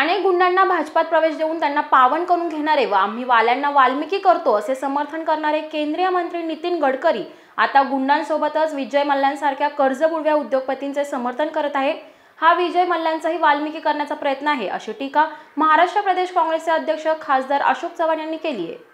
अनेक गुंडांना भाजपात प्रवेश देऊन त्यांना पावन करून घेणारे व आम्ही वाल्यांना वाल्मिकी करतो असे समर्थन करणारे केंद्रीय मंत्री नितीन गडकरी आता गुंडांसोबतच विजय मल्ल्यांसारख्या कर्जबुडव्या उद्योगपतींचे समर्थन करत आहे हा विजय मल्ल्यांचाही वाल्मिकी करण्याचा प्रयत्न आहे अशी टीका महाराष्ट्र प्रदेश काँग्रेसचे अध्यक्ष खासदार अशोक चव्हाण यांनी केली आहे